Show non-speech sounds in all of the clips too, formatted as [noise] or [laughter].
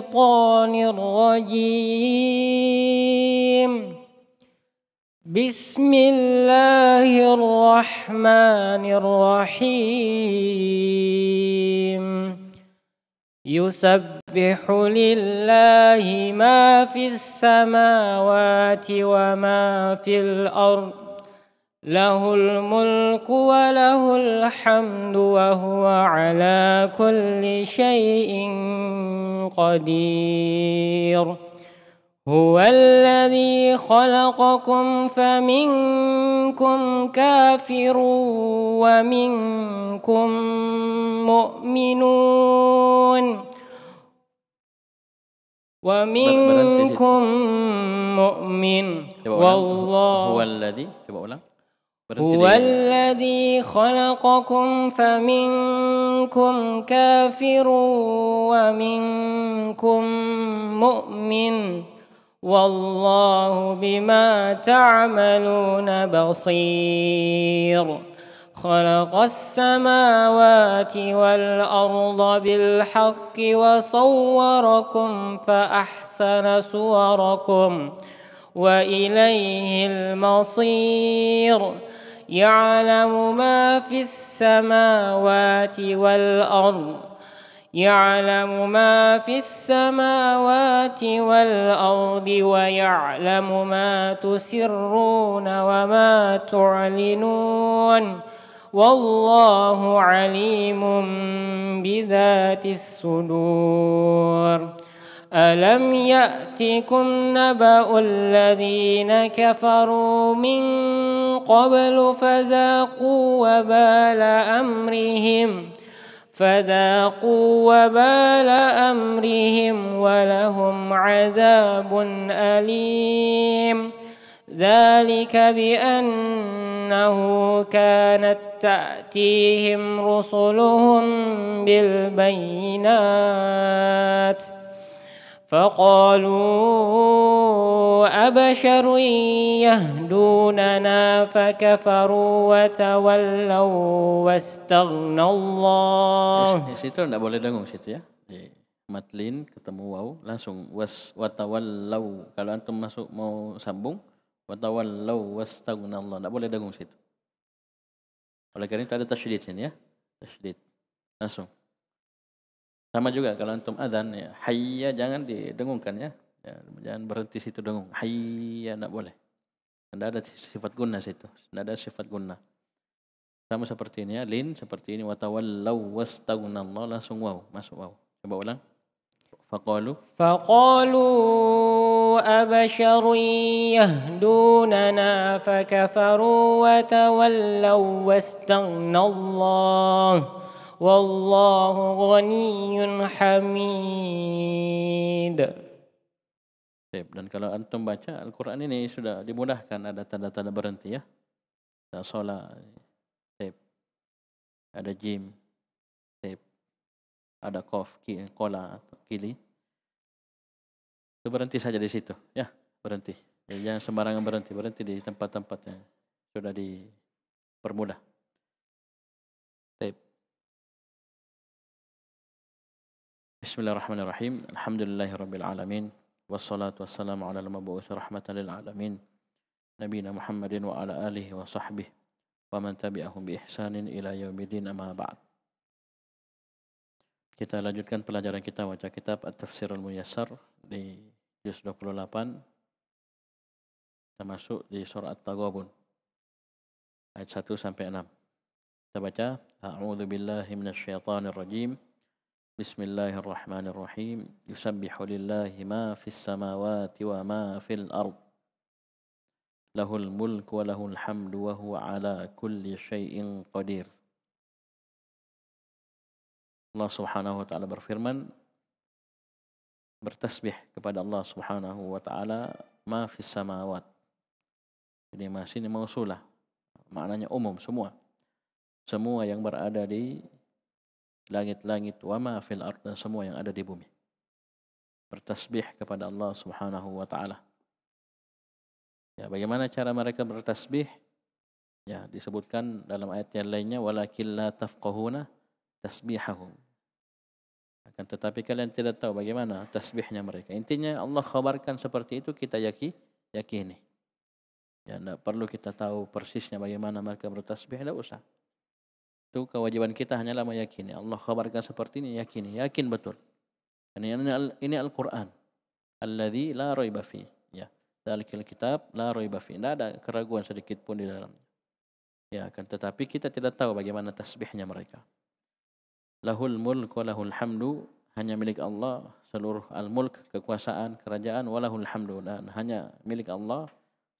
الشيطان الرجيم بسم الله الرحمن الرحيم يسبح لله ما في السماوات وما في الأرض له الملك وله الحمد وهو على كل شيء قدير هو الذي خلقكم فمنكم كافر ومنكم مؤمنون ومنكم مؤمن والله هو الذي هو الذي خلقكم فمنكم كافر ومنكم مؤمن والله بما تعملون بصير خلق السماوات والارض بالحق وصوركم فاحسن صوركم واليه المصير يعلم ما في السماوات والأرض يعلم ما في السماوات والأرض ويعلم ما تسرون وما تعلنون والله عليم بذات الصدور ألم يأتكم نبأ الذين كفروا من قبل فذاقوا وبال أمرهم فذاقوا وبال أمرهم ولهم عذاب أليم ذلك بأنه كانت تأتيهم رسلهم بالبينات ۖ فقالوا أبشر يهدوننا فكفروا وتولوا واستغنى الله. Di situ tidak boleh dengung situ ya. Di matlin ketemu wau langsung was watawallau. Kalau antum masuk mau sambung watawallau wastagna Allah. Tidak boleh dengung situ. Oleh kerana itu ada tashdid sini ya. Tashdid. Langsung. Sama juga kalau antum adhan, ya, hayya jangan didengungkan ya. ya. Jangan berhenti situ dengung. Hayya tidak boleh. Tidak ada sifat guna situ. Tidak ada sifat guna. Sama seperti ini ya. Lin seperti ini. Watawallaw wastagunallah. Langsung waw. Masuk waw. Coba ulang. Faqalu. Faqalu abasharu yahdunana fakafaru watawallaw wastagunallah. Allah. والله غني حميد Sip. Dan kalau antum baca Al-Quran ini sudah dimudahkan ada tanda-tanda berhenti ya. Ada solat. Ada jim. Ada kof, kola, kili. Itu berhenti saja di situ. Ya, berhenti. jangan sembarangan berhenti. Berhenti di tempat-tempat yang sudah dipermudah. بسم الله الرحمن الرحيم الحمد لله رب العالمين والصلاة والسلام على المبعوث رحمة للعالمين نبينا محمد وعلى آله وصحبه ومن تبعهم بإحسان إلى يوم الدين أما بعد Kita lanjutkan pelajaran kita baca kitab at tafsir al Muyassar di juz 28. Kita masuk di surah At-Taghabun ayat 1 sampai 6. Kita baca A'udzu billahi minasyaitonir rajim. بسم الله الرحمن الرحيم يسبح wa ما في السماوات وما في الأرض له الملك وله الحمد ala kulli shay'in qadir. Allah subhanahu wa taala berfirman, bertasbih kepada Allah Subhanahu wa taala ma fis samawat. Ini masih ini mausulah. Maknanya umum semua. Semua yang berada di langit-langit wa ma fil ard dan semua yang ada di bumi. Bertasbih kepada Allah Subhanahu wa taala. Ya, bagaimana cara mereka bertasbih? Ya, disebutkan dalam ayat yang lainnya walakin la tafqahuna tasbihahum. Akan tetapi kalian tidak tahu bagaimana tasbihnya mereka. Intinya Allah khabarkan seperti itu kita yakin yakini. Ya, tidak perlu kita tahu persisnya bagaimana mereka bertasbih, tidak usah itu kewajiban kita hanyalah meyakini. Allah khabarkan seperti ini, yakini. Yakin betul. Ini, ini, Al-Quran. Alladhi la raiba fi. Ya. Dalikil kitab la raiba Tidak ada keraguan sedikit pun di dalamnya. Ya, kan tetapi kita tidak tahu bagaimana tasbihnya mereka. Lahul mulk wa lahul hamdu hanya milik Allah seluruh al-mulk kekuasaan kerajaan wa lahul hamdu dan hanya milik Allah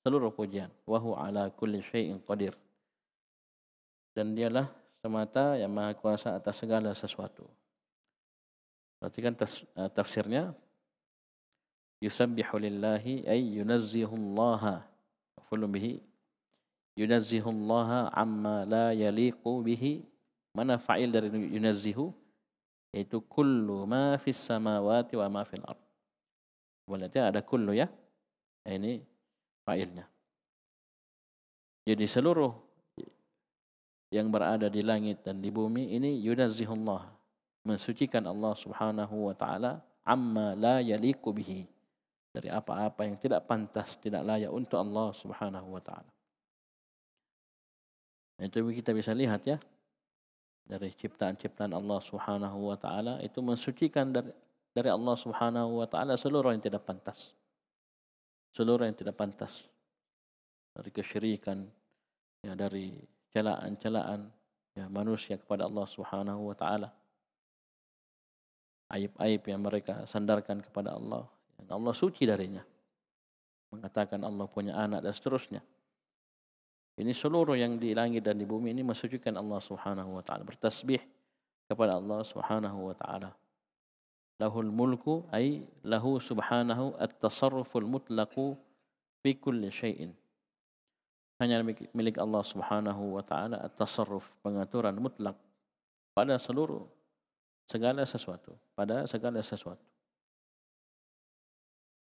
seluruh pujian Wahu ala kulli syai'in qadir. Dan dialah semata yang maha kuasa atas segala sesuatu. Perhatikan tas, eh, tafsirnya. Yusabbihu lillahi ay yunazzihullaha. Fulun bihi. Yunazzihullaha amma la yaliqu bihi. Mana fa'il dari yunazzihu? Itu kullu ma fis samawati wa ma fil ard. Berarti ada kullu ya. Ini fa'ilnya. Jadi seluruh yang berada di langit dan di bumi ini yunazzihullah mensucikan Allah Subhanahu wa taala amma la yaliku bihi dari apa-apa yang tidak pantas tidak layak untuk Allah Subhanahu wa taala itu kita bisa lihat ya dari ciptaan-ciptaan Allah Subhanahu wa taala itu mensucikan dari dari Allah Subhanahu wa taala seluruh yang tidak pantas seluruh yang tidak pantas dari kesyirikan ya dari celaan-celaan ya, manusia kepada Allah Subhanahu wa taala. Aib-aib yang mereka sandarkan kepada Allah dan Allah suci darinya. Mengatakan Allah punya anak dan seterusnya. Ini seluruh yang di langit dan di bumi ini mensucikan Allah Subhanahu wa taala bertasbih kepada Allah Subhanahu wa taala. Lahul mulku ay lahu subhanahu at-tasarruful mutlaqu fi kulli syai'in hanya milik Allah Subhanahu wa taala at-tasarruf pengaturan mutlak pada seluruh segala sesuatu pada segala sesuatu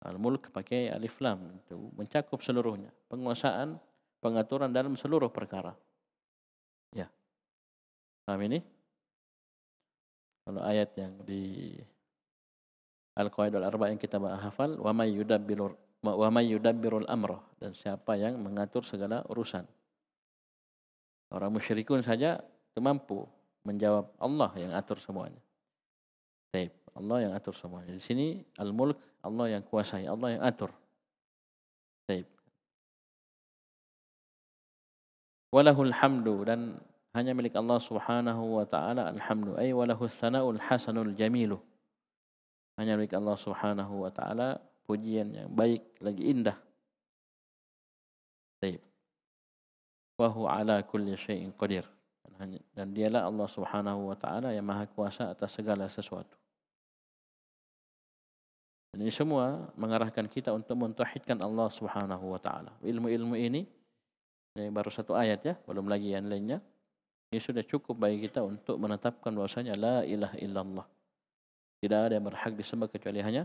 Al-Mulk pakai alif lam itu mencakup seluruhnya penguasaan pengaturan dalam seluruh perkara ya paham ini kalau ayat yang di Al-Qaidul Arba yang kita bahas hafal wa may yudabbiru wa may yudabbirul amra dan siapa yang mengatur segala urusan. Orang musyrikun saja itu mampu menjawab Allah yang atur semuanya. Baik, Allah yang atur semuanya. Di sini al-mulk Allah yang kuasai, Allah yang atur. Baik. Walahul hamdu dan hanya milik Allah Subhanahu wa taala alhamdu ay walahu sanaul hasanul jamilu. Hanya milik Allah Subhanahu wa taala pujian yang baik lagi indah. Baik. Wa ala kulli syai'in qadir. Dan dialah Allah Subhanahu wa taala yang maha kuasa atas segala sesuatu. Dan ini semua mengarahkan kita untuk mentauhidkan Allah Subhanahu wa taala. Ilmu-ilmu ini ini baru satu ayat ya, belum lagi yang lainnya. Ini sudah cukup bagi kita untuk menetapkan bahwasanya la ilaha illallah. Tidak ada yang berhak disembah kecuali hanya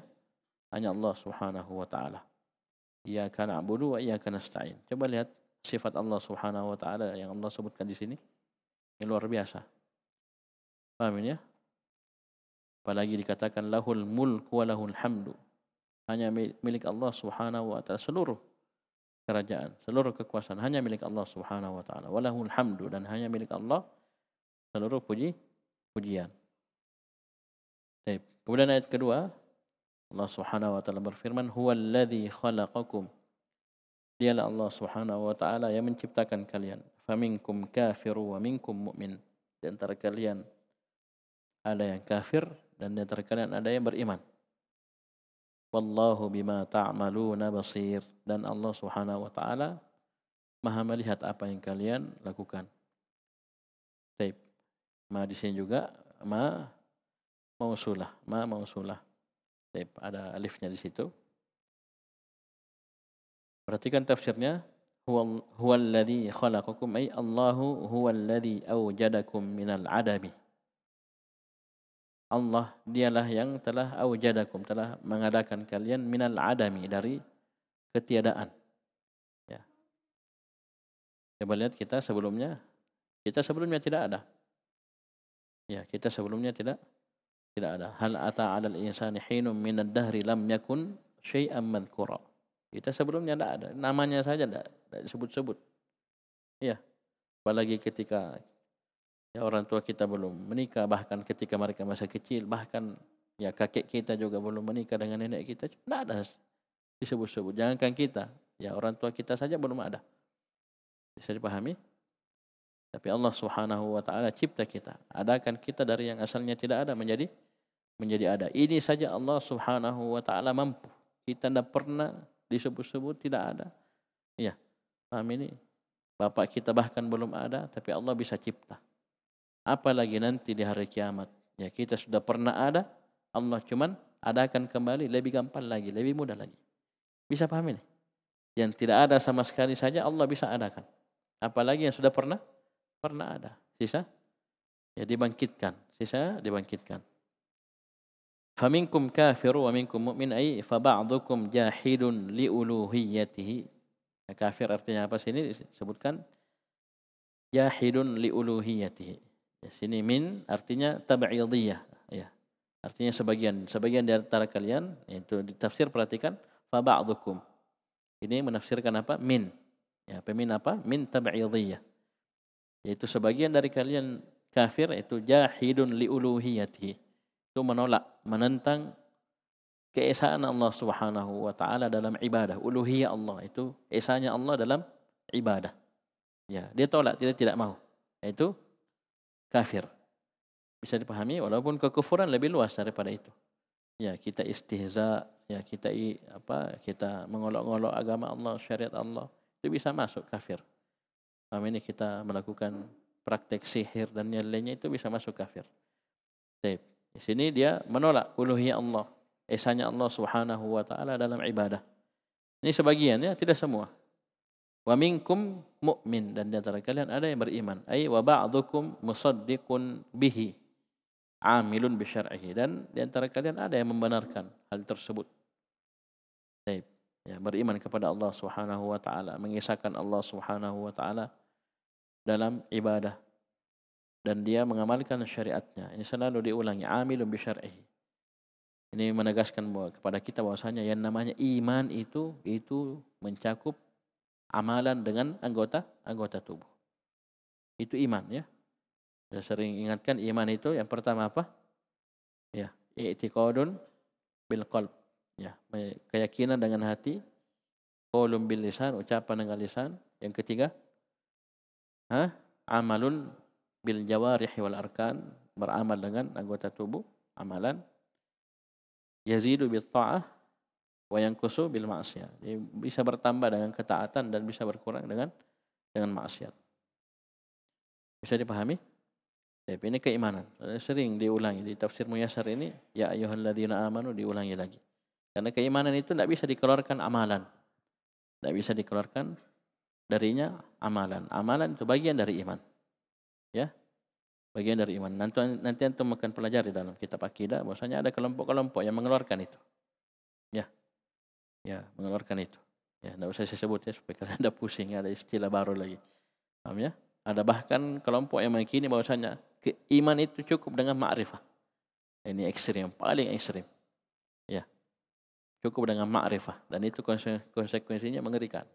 hanya Allah Subhanahu wa taala. Ya kana abudu wa ya kana sta'in. Coba lihat sifat Allah Subhanahu wa taala yang Allah sebutkan di sini. Ini luar biasa. Faham ini ya? Apalagi dikatakan lahul mulku wa lahul hamdu. Hanya milik Allah Subhanahu wa taala seluruh kerajaan, seluruh kekuasaan hanya milik Allah Subhanahu wa taala. Wa lahul hamdu dan hanya milik Allah seluruh puji pujian. Baik. Kemudian ayat kedua, Allah Subhanahu wa taala berfirman huwa allazi khalaqakum dialah Allah Subhanahu wa taala yang menciptakan kalian faminkum kafiru wa minkum mu'min di antara kalian ada yang kafir dan di antara kalian ada yang beriman wallahu bima ta'maluna basir dan Allah Subhanahu wa taala maha melihat apa yang kalian lakukan baik ma di sini juga ma mausulah ma mausulah ada alifnya di situ. Perhatikan tafsirnya. Huwa alladhi khalaqakum ay Allahu huwa alladhi awjadakum minal adami. Allah dialah yang telah awjadakum, telah mengadakan kalian minal adami dari ketiadaan. Ya. Coba lihat kita sebelumnya. Kita sebelumnya tidak ada. Ya, kita sebelumnya tidak tidak ada hal ata adal insan hinum minad dahri lam yakun syai'an madhkura kita sebelumnya tidak ada namanya saja tidak, tidak disebut-sebut ya apalagi ketika ya orang tua kita belum menikah bahkan ketika mereka masa kecil bahkan ya kakek kita juga belum menikah dengan nenek kita tidak ada disebut-sebut jangankan kita ya orang tua kita saja belum ada bisa dipahami tapi Allah Subhanahu wa taala cipta kita. Adakan kita dari yang asalnya tidak ada menjadi menjadi ada. Ini saja Allah Subhanahu wa taala mampu. Kita tidak pernah disebut-sebut tidak ada. Iya. Paham ini? Bapak kita bahkan belum ada tapi Allah bisa cipta. Apalagi nanti di hari kiamat. Ya, kita sudah pernah ada. Allah cuman adakan kembali lebih gampang lagi, lebih mudah lagi. Bisa paham ini? Yang tidak ada sama sekali saja Allah bisa adakan. Apalagi yang sudah pernah pernah ada sisa ya dibangkitkan sisa dibangkitkan faminkum kafiru wa minkum mu'min ai fa ba'dukum jahidun li uluhiyatihi ya, kafir artinya apa sini disebutkan jahidun li uluhiyatihi ya, sini min artinya tab'idiyah ya artinya sebagian sebagian di antara kalian itu ditafsir perhatikan fa ba'dukum ini menafsirkan apa min ya pemin apa min tab'idiyah yaitu sebagian dari kalian kafir itu jahidun liuluhiyati itu menolak menentang keesaan Allah Subhanahu wa taala dalam ibadah uluhiyah Allah itu esanya Allah dalam ibadah ya dia tolak dia tidak mau itu kafir bisa dipahami walaupun kekufuran lebih luas daripada itu ya kita istihza ya kita apa kita mengolok-olok agama Allah syariat Allah itu bisa masuk kafir selama ini kita melakukan praktek sihir dan yang lainnya itu bisa masuk kafir. Baik. Di sini dia menolak uluhiyah Allah, esanya Allah Subhanahu wa taala dalam ibadah. Ini sebagian ya, tidak semua. Wa minkum mu'min dan di antara kalian ada yang beriman. Ai wa ba'dukum musaddiqun bihi amilun bi syar'ihi dan di antara kalian ada yang membenarkan hal tersebut. Baik. Ya, beriman kepada Allah Subhanahu wa taala, mengisahkan Allah Subhanahu wa taala dalam ibadah dan dia mengamalkan syariatnya. Ini selalu diulangi amilun bi syar'i. Ini menegaskan kepada kita bahwasanya yang namanya iman itu itu mencakup amalan dengan anggota anggota tubuh. Itu iman ya. Saya sering ingatkan iman itu yang pertama apa? Ya, i'tiqadun bil qalb. Ya, keyakinan dengan hati. Qaulun bil lisan, ucapan dengan lisan. Yang ketiga, ha? amalun bil jawarih wal arkan beramal dengan anggota tubuh amalan yazidu bil ta'ah wa yankusu bil ma'siyah jadi bisa bertambah dengan ketaatan dan bisa berkurang dengan dengan maksiat bisa dipahami Tapi ini keimanan sering diulangi di tafsir muyasar ini ya ayuhan ayyuhalladzina amanu diulangi lagi karena keimanan itu tidak bisa dikeluarkan amalan tidak bisa dikeluarkan darinya amalan. Amalan itu bagian dari iman. Ya. Bagian dari iman. Nanti nanti antum akan pelajari dalam kitab akidah bahwasanya ada kelompok-kelompok yang mengeluarkan itu. Ya. Ya, mengeluarkan itu. Ya, enggak usah saya sebut ya supaya kalian enggak pusing ada istilah baru lagi. Paham ya? Ada bahkan kelompok yang meyakini bahwasanya iman itu cukup dengan ma'rifah. Ini ekstrim, paling ekstrim. Ya. Cukup dengan ma'rifah dan itu konsekuensinya mengerikan.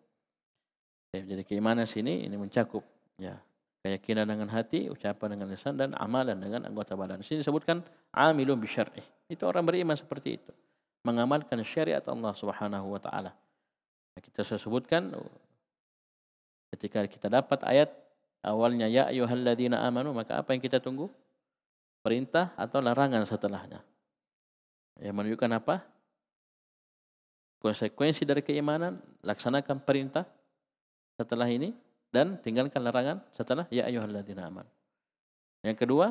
Eh, jadi keimanan sini ini mencakup ya keyakinan dengan hati, ucapan dengan lisan dan amalan dengan anggota badan. Sini disebutkan amilun bi syar'i. Itu orang beriman seperti itu. Mengamalkan syariat Allah Subhanahu wa taala. Kita sebutkan oh, ketika kita dapat ayat awalnya ya ayyuhalladzina amanu maka apa yang kita tunggu? Perintah atau larangan setelahnya. Yang menunjukkan apa? Konsekuensi dari keimanan, laksanakan perintah setelah ini dan tinggalkan larangan setelah ya ayyuhalladzina aman. Yang kedua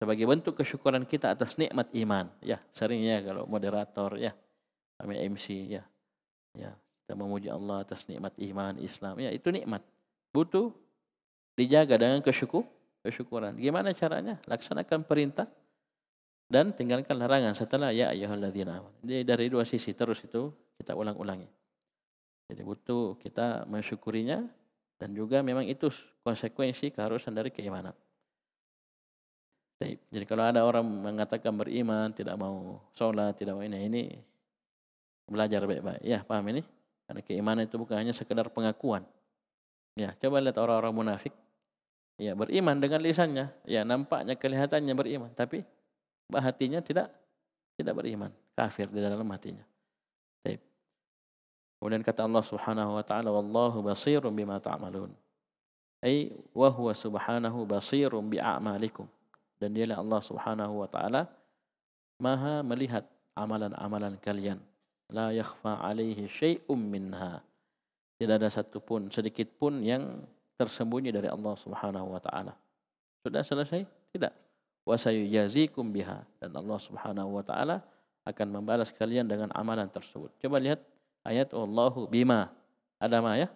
sebagai bentuk kesyukuran kita atas nikmat iman. Ya, seringnya kalau moderator ya, kami MC ya. Ya, kita memuji Allah atas nikmat iman Islam. Ya, itu nikmat. Butuh dijaga dengan kesyukur, kesyukuran. Gimana caranya? Laksanakan perintah dan tinggalkan larangan setelah ya ayyuhalladzina aman. Jadi dari dua sisi terus itu kita ulang-ulangi. Jadi butuh kita mensyukurinya dan juga memang itu konsekuensi keharusan dari keimanan. Jadi kalau ada orang mengatakan beriman, tidak mau sholat, tidak mau ini, ini belajar baik-baik. Ya, paham ini? Karena keimanan itu bukan hanya sekedar pengakuan. Ya, coba lihat orang-orang munafik. Ya, beriman dengan lisannya. Ya, nampaknya kelihatannya beriman, tapi hatinya tidak tidak beriman, kafir di dalam hatinya. Kemudian kata Allah Subhanahu wa taala wallahu basirum bima ta'malun. Ai wa huwa subhanahu basirum bi a'malikum. Dan dialah Allah Subhanahu wa taala Maha melihat amalan-amalan kalian. La yakhfa alaihi syai'um minha. Tidak ada satu pun sedikit pun yang tersembunyi dari Allah Subhanahu wa taala. Sudah selesai? Tidak. Wa sayujazikum biha dan Allah Subhanahu wa taala akan membalas kalian dengan amalan tersebut. Coba lihat ayat Allahu bima ada mah ya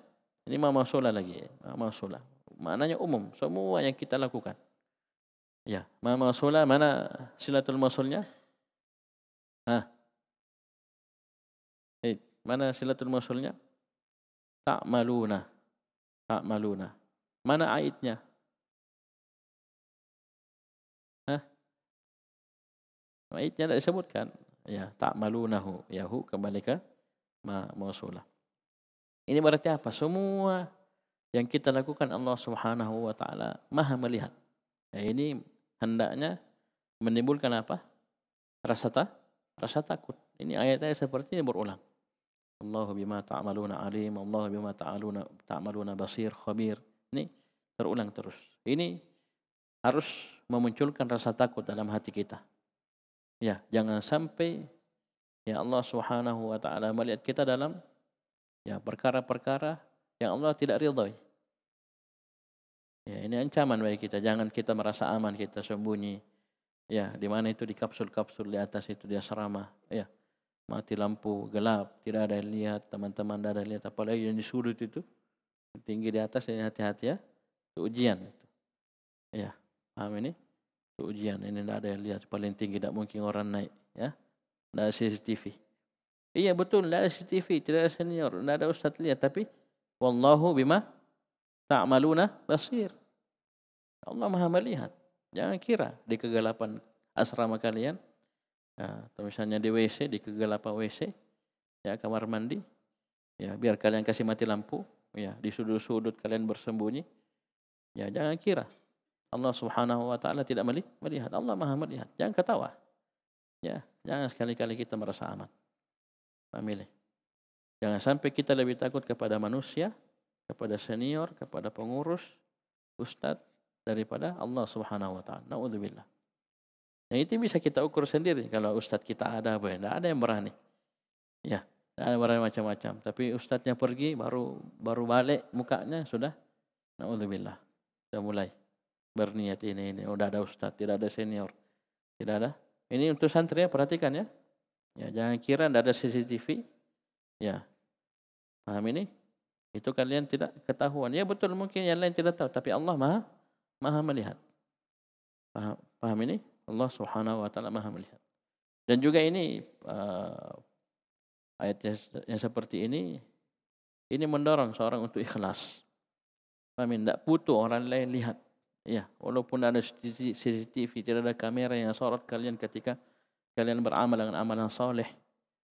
ini mama sholat lagi mama sholat maknanya umum semua yang kita lakukan ya mama sholat mana silatul masulnya Hah? Eh, mana silatul masulnya ha? tak malu maluna tak malu maluna mana aitnya Hah? Aitnya tidak disebutkan. Ya, tak malu nahu. Yahu kembali ke mausula. Ini berarti apa? Semua yang kita lakukan Allah Subhanahu wa taala Maha melihat. Ya, ini hendaknya menimbulkan apa? Rasa tak? Rasa takut. Ini ayat-ayat seperti ini berulang. Allah bima ta'maluna alim, Allah bima ta'maluna ta'maluna basir, khabir. Ini terulang terus. Ini harus memunculkan rasa takut dalam hati kita. Ya, jangan sampai Ya Allah Subhanahu wa taala melihat kita dalam ya perkara-perkara yang Allah tidak ridai. Ya, ini ancaman bagi kita. Jangan kita merasa aman, kita sembunyi. Ya, di mana itu di kapsul-kapsul di atas itu dia serama. Ya. Mati lampu, gelap, tidak ada yang lihat, teman-teman tidak ada yang lihat apalagi yang di sudut itu. Tinggi di atas ini hati-hati ya. Itu ujian itu. Ya, paham ini? Itu ujian ini tidak ada yang lihat paling tinggi tidak mungkin orang naik, ya. Tidak ada CCTV. Iya betul. Tidak ada CCTV. Tidak ada senior. Tidak ada ustaz lihat. Tapi. Wallahu bima. Ta'amaluna basir. Allah maha melihat. Jangan kira. Di kegelapan asrama kalian. Ya, atau misalnya di WC. Di kegelapan WC. Ya kamar mandi. Ya biar kalian kasih mati lampu. Ya di sudut-sudut kalian bersembunyi. Ya jangan kira. Allah subhanahu wa ta'ala tidak melihat. Allah maha melihat. Jangan ketawa. Ya, jangan sekali-kali kita merasa aman. pemilih. Jangan sampai kita lebih takut kepada manusia, kepada senior, kepada pengurus, ustaz daripada Allah Subhanahu wa taala. Nauzubillah. Yang itu bisa kita ukur sendiri kalau ustaz kita ada apa ya? ada yang berani. Ya, tidak ada berani macam-macam, tapi ustaznya pergi baru baru balik mukanya sudah nauzubillah. Sudah mulai berniat ini ini udah ada ustaz, tidak ada senior. Tidak ada ini untuk santri ya, perhatikan ya. ya jangan kira tidak ada CCTV. Ya. Paham ini? Itu kalian tidak ketahuan. Ya betul mungkin yang lain tidak tahu. Tapi Allah maha, maha melihat. Paham, paham ini? Allah subhanahu wa ta'ala maha melihat. Dan juga ini uh, ayat yang, yang seperti ini. Ini mendorong seorang untuk ikhlas. Paham ini? Tidak butuh orang lain lihat. Ya, walaupun ada CCTV, tidak ada kamera yang sorot kalian ketika kalian beramal dengan amalan soleh.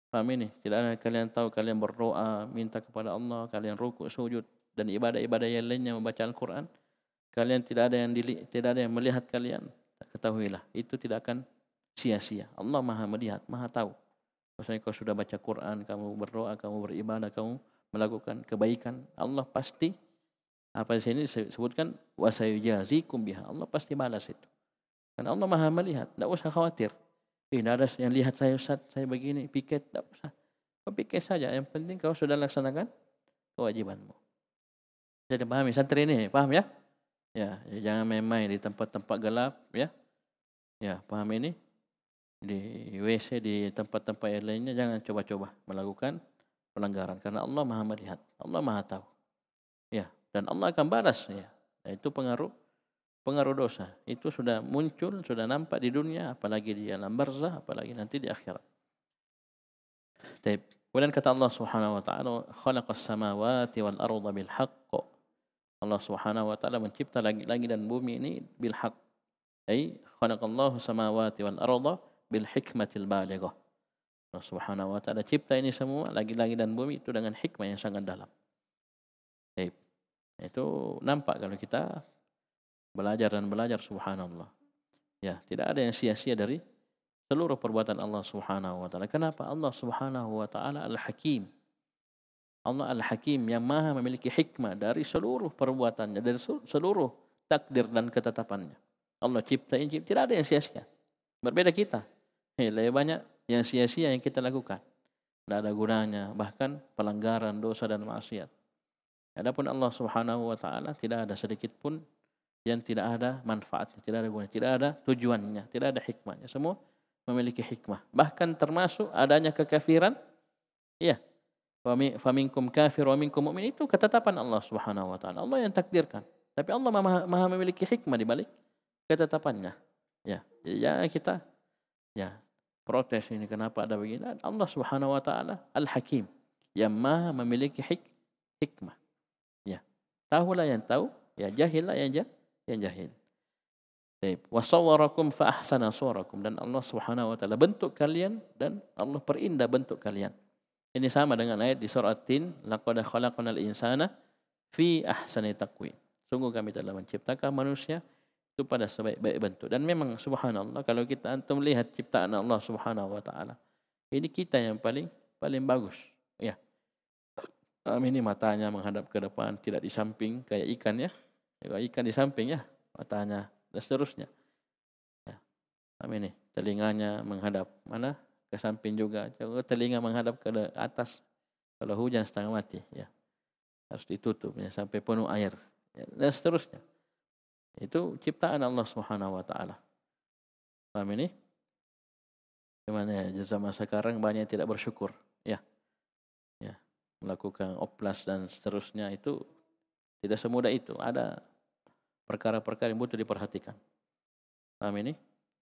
Faham ini? Tidak ada kalian tahu kalian berdoa, minta kepada Allah, kalian rukuk, sujud dan ibadah-ibadah yang lainnya membaca Al-Quran. Kalian tidak ada yang dili, tidak ada yang melihat kalian. Ketahuilah, itu tidak akan sia-sia. Allah Maha melihat, Maha tahu. Maksudnya kau sudah baca Quran, kamu berdoa, kamu beribadah, kamu melakukan kebaikan, Allah pasti apa ah, di sini disebutkan wasayujazikum biha Allah pasti balas itu karena Allah maha melihat Tak usah khawatir ini eh, ada yang lihat saya Ustaz, saya begini piket tak usah kau piket saja yang penting kau sudah laksanakan kewajibanmu jadi pahami santri ini paham ya? ya ya jangan main-main di tempat-tempat gelap ya ya paham ini di WC di tempat-tempat lainnya jangan coba-coba melakukan pelanggaran karena Allah maha melihat Allah maha tahu ya dan Allah akan balas ya. Itu pengaruh pengaruh dosa. Itu sudah muncul, sudah nampak di dunia, apalagi di alam barzah, apalagi nanti di akhirat. Taib. Kemudian kata Allah Subhanahu wa taala, "Khalaqas samawati wal arda bil haqq." Allah Subhanahu wa taala mencipta lagi lagi dan bumi ini bil haqq. Ai, khalaqallahu samawati wal arda bil hikmatil balighah. Allah Subhanahu wa taala cipta ini semua lagi lagi dan bumi itu dengan hikmah yang sangat dalam. Itu nampak kalau kita belajar dan belajar subhanallah. Ya, tidak ada yang sia-sia dari seluruh perbuatan Allah Subhanahu wa taala. Kenapa? Allah Subhanahu wa taala Al-Hakim. Allah Al-Hakim yang Maha memiliki hikmah dari seluruh perbuatannya, dari seluruh takdir dan ketetapannya. Allah cipta ini tidak ada yang sia-sia. Berbeda kita. Eh, lebih banyak yang sia-sia yang kita lakukan. Tidak ada gunanya. Bahkan pelanggaran dosa dan maksiat. Adapun Allah Subhanahu wa taala tidak ada sedikit pun yang tidak ada manfaatnya, tidak ada gunanya, tidak ada tujuannya, tidak ada hikmahnya. Semua memiliki hikmah. Bahkan termasuk adanya kekafiran. Ya. Faminkum kafir wa minkum mu'min itu ketetapan Allah Subhanahu wa taala. Allah yang takdirkan. Tapi Allah maha, maha memiliki hikmah di balik ketetapannya. Ya. Ya kita ya protes ini kenapa ada begini? Allah Subhanahu wa taala Al-Hakim yang maha memiliki hik hikmah. Tahulah yang tahu, ya lah yang jahil, yang jahil. Wa sawwarakum fa ahsana suwarakum dan Allah Subhanahu wa taala bentuk kalian dan Allah perindah bentuk kalian. Ini sama dengan ayat di surah Tin, khalaqan al insana fi ahsani taqwim. Sungguh kami telah menciptakan manusia itu pada sebaik-baik bentuk dan memang subhanallah kalau kita antum lihat ciptaan Allah Subhanahu wa taala ini kita yang paling paling bagus ya um, ini matanya menghadap ke depan, tidak di samping kayak ikan ya. Kalau ikan di samping ya, matanya dan seterusnya. Ya. Um, ini telinganya menghadap mana? Ke samping juga. Kalau telinga menghadap ke atas kalau hujan setengah mati ya. Harus ditutup ya, sampai penuh air ya. dan seterusnya. Itu ciptaan Allah Subhanahu wa taala. Paham ini? Gimana ya, zaman sekarang banyak yang tidak bersyukur. Ya, melakukan oplas dan seterusnya itu tidak semudah itu. Ada perkara-perkara yang butuh diperhatikan. Paham ini?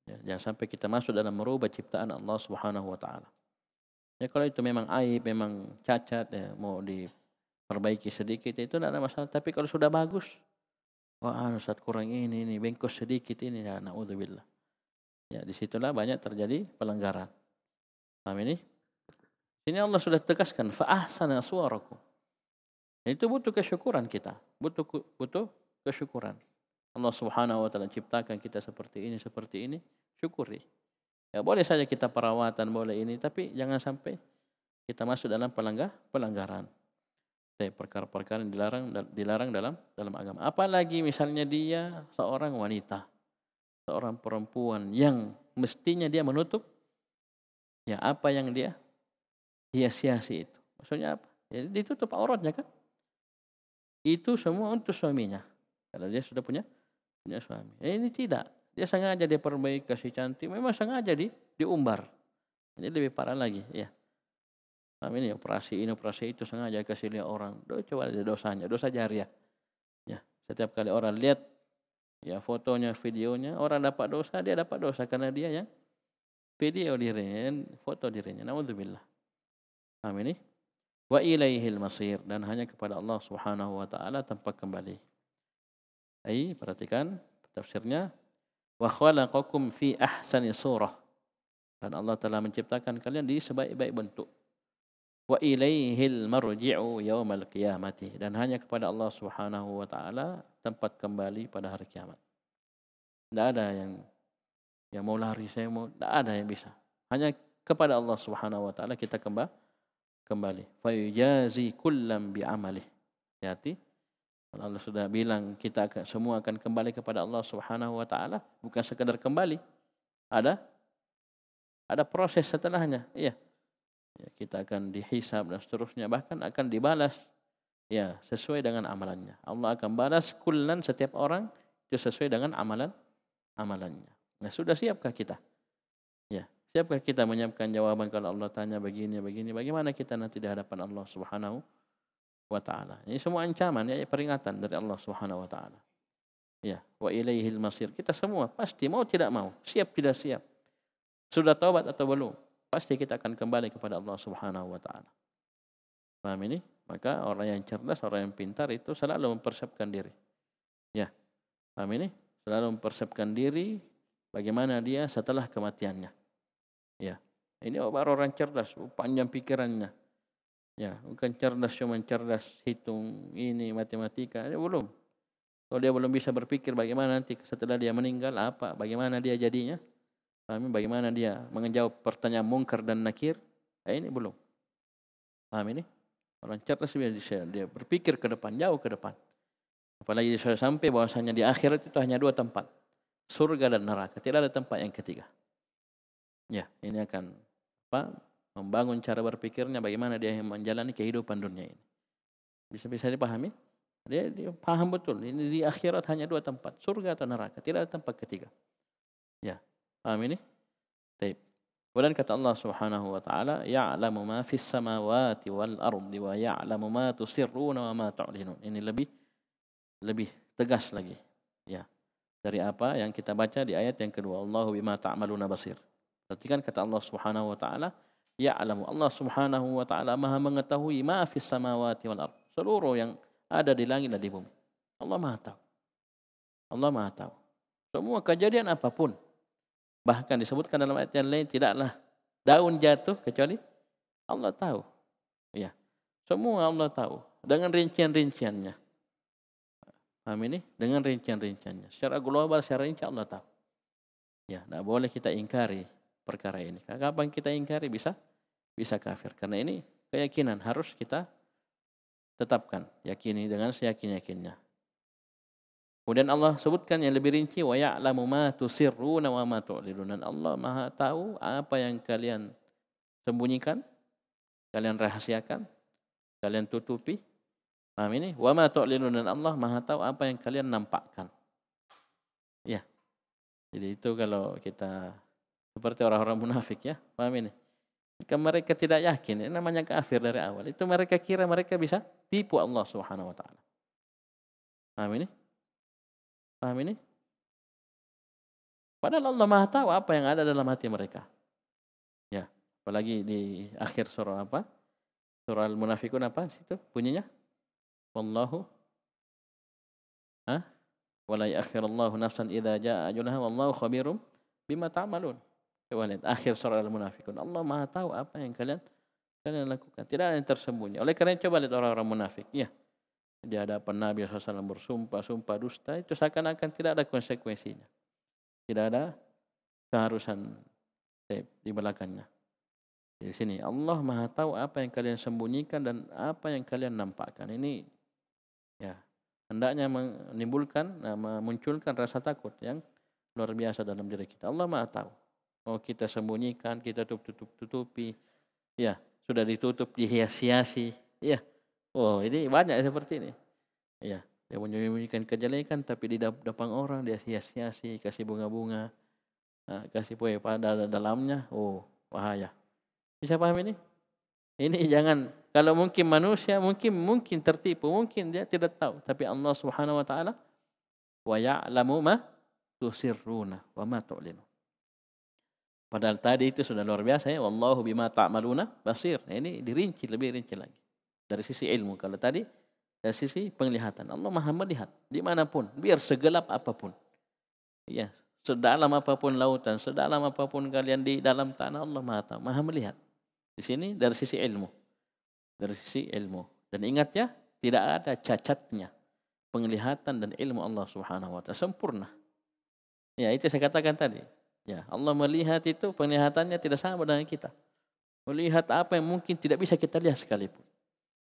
Ya, jangan sampai kita masuk dalam merubah ciptaan Allah Subhanahu wa taala. Ya kalau itu memang aib, memang cacat ya, mau diperbaiki sedikit ya, itu tidak ada masalah. Tapi kalau sudah bagus, wah saat kurang ini ini bengkok sedikit ini ya naudzubillah. Ya situlah banyak terjadi pelanggaran. Paham ini? Ini Allah sudah tegaskan fa ahsana suwarakum. Itu butuh kesyukuran kita, butuh butuh kesyukuran. Allah Subhanahu wa taala ciptakan kita seperti ini, seperti ini, syukuri. Ya, boleh saja kita perawatan boleh ini, tapi jangan sampai kita masuk dalam pelanggar pelanggaran. Tapi perkara-perkara yang dilarang dilarang dalam dalam agama. Apalagi misalnya dia seorang wanita, seorang perempuan yang mestinya dia menutup ya apa yang dia hias-hiasi itu. Maksudnya apa? Ya, ditutup auratnya kan. Itu semua untuk suaminya. Kalau dia sudah punya punya suami. Ya, ini tidak. Dia sengaja diperbaiki kasih cantik. Memang sengaja di diumbar. Ini lebih parah lagi. Ya. Nah, ini operasi ini operasi itu sengaja kasih lihat orang. Do, coba ada dosanya, dosa jariah. Ya. Setiap kali orang lihat ya fotonya, videonya, orang dapat dosa, dia dapat dosa karena dia yang video dirinya, foto dirinya. Namun Nauzubillah. Faham ini? Wa ilaihil masir dan hanya kepada Allah Subhanahu wa taala tempat kembali. Ai, perhatikan tafsirnya wa khalaqakum fi ahsani surah. Dan Allah telah menciptakan kalian di sebaik-baik bentuk. Wa ilaihil marji'u yaumal qiyamati dan hanya kepada Allah Subhanahu wa taala tempat kembali pada hari kiamat. Tidak ada yang yang mau lari saya mau, tidak ada yang bisa. Hanya kepada Allah Subhanahu wa taala kita kembali kembali. Fayyazi kullam bi amali. Hati. Allah sudah bilang kita semua akan kembali kepada Allah Subhanahu wa taala, bukan sekadar kembali. Ada ada proses setelahnya. Ia Ya, kita akan dihisab dan seterusnya bahkan akan dibalas ya sesuai dengan amalannya. Allah akan balas kulan setiap orang itu sesuai dengan amalan amalannya. Nah, sudah siapkah kita? Ya, Siapa kita menyiapkan jawaban kalau Allah tanya begini begini bagaimana kita nanti di hadapan Allah Subhanahu wa Ini semua ancaman ya peringatan dari Allah Subhanahu wa Ya, wa ilaihil masir. Kita semua pasti mau tidak mau, siap tidak siap. Sudah taubat atau belum? Pasti kita akan kembali kepada Allah Subhanahu wa taala. Paham ini? Maka orang yang cerdas, orang yang pintar itu selalu mempersiapkan diri. Ya. Paham ini? Selalu mempersiapkan diri bagaimana dia setelah kematiannya. Ya. Ini orang-orang cerdas, panjang pikirannya. Ya, bukan cerdas cuma cerdas hitung ini matematika, dia belum. Kalau dia belum bisa berpikir bagaimana nanti setelah dia meninggal apa, bagaimana dia jadinya? Paham? Bagaimana dia menjawab pertanyaan mungkar dan nakir? Eh, ini belum. Paham ini? Orang cerdas dia dia berpikir ke depan, jauh ke depan. Apalagi dia sudah sampai bahwasanya di akhirat itu hanya dua tempat. Surga dan neraka. Tidak ada tempat yang ketiga. Ya, ini akan apa? Membangun cara berpikirnya bagaimana dia menjalani kehidupan dunia ini. Bisa-bisa dipahami? Dia, dia paham betul. Ini di akhirat hanya dua tempat, surga atau neraka. Tidak ada tempat ketiga. Ya, paham ini? Baik. Kemudian kata Allah Subhanahu wa taala, "Ya'lamu ma fis samawati wal ardi wa ya'lamu ma tusirruna wa ma tu'linun." Ini lebih lebih tegas lagi. Ya. Dari apa yang kita baca di ayat yang kedua, Allahu bima ta'maluna basir. Berarti kan kata Allah Subhanahu wa taala, ya'lamu Allah Subhanahu wa taala Maha mengetahui ma fis samawati wal ard. Seluruh yang ada di langit dan di bumi. Allah Maha tahu. Allah Maha tahu. Semua kejadian apapun bahkan disebutkan dalam ayat yang lain tidaklah daun jatuh kecuali Allah tahu. Ya. Semua Allah tahu dengan rincian-rinciannya. Paham ini? Dengan rincian-rinciannya. Secara global, secara rinci Allah tahu. Ya, tidak boleh kita ingkari perkara ini. Kapan kita ingkari bisa? Bisa kafir. Karena ini keyakinan harus kita tetapkan. Yakini dengan seyakin-yakinnya. Kemudian Allah sebutkan yang lebih rinci wa ya'lamu ma tusirruna wa ma tu'linuna. Allah Maha tahu apa yang kalian sembunyikan, kalian rahasiakan, kalian tutupi. Paham ini? Wa ma tu'linuna Allah Maha tahu apa yang kalian nampakkan. Ya. Jadi itu kalau kita seperti orang-orang munafik ya paham ini jika mereka tidak yakin ini namanya kafir dari awal itu mereka kira mereka bisa tipu Allah Subhanahu wa taala paham ini paham ini padahal Allah Maha tahu apa yang ada dalam hati mereka ya apalagi di akhir surah apa surah al-munafikun apa situ bunyinya wallahu ha wala Allahu nafsan idza ja'a ajalaha wallahu khabirum bima ta'malun ta Coba ya, lihat akhir surah Al-Munafikun. Allah Maha tahu apa yang kalian kalian lakukan. Tidak ada yang tersembunyi. Oleh karena coba lihat orang-orang munafik. Ya. Di hadapan Nabi SAW bersumpah, sumpah dusta. Itu seakan-akan tidak ada konsekuensinya. Tidak ada keharusan di belakangnya. Di sini Allah Maha tahu apa yang kalian sembunyikan dan apa yang kalian nampakkan. Ini ya hendaknya menimbulkan, eh, munculkan rasa takut yang luar biasa dalam diri kita. Allah Maha tahu. Oh, kita sembunyikan, kita tutup-tutupi. Ya, sudah ditutup, dihias-hiasi. Ya. Oh, ini banyak seperti ini. Ya, dia menyembunyikan kejelekan tapi di depan orang dia hias-hiasi, kasih bunga-bunga. Nah, ha, kasih poe pada dalamnya. Oh, bahaya. Bisa paham ini? Ini jangan kalau mungkin manusia mungkin mungkin tertipu, mungkin dia tidak tahu, tapi Allah Subhanahu wa taala wa ya'lamu ma tusirruna wa ma tu'linu. Padahal tadi itu sudah luar biasa ya. Wallahu bima ta'maluna basir. Ini dirinci, lebih rinci lagi. Dari sisi ilmu. Kalau tadi, dari sisi penglihatan. Allah maha melihat. Dimanapun. Biar segelap apapun. Ya. Sedalam apapun lautan. Sedalam apapun kalian di dalam tanah. Allah maha tahu. Maha melihat. Di sini dari sisi ilmu. Dari sisi ilmu. Dan ingat ya. Tidak ada cacatnya. Penglihatan dan ilmu Allah subhanahu wa ta'ala. Sempurna. Ya itu saya katakan tadi. Ya, Allah melihat itu penglihatannya tidak sama dengan kita. Melihat apa yang mungkin tidak bisa kita lihat sekalipun.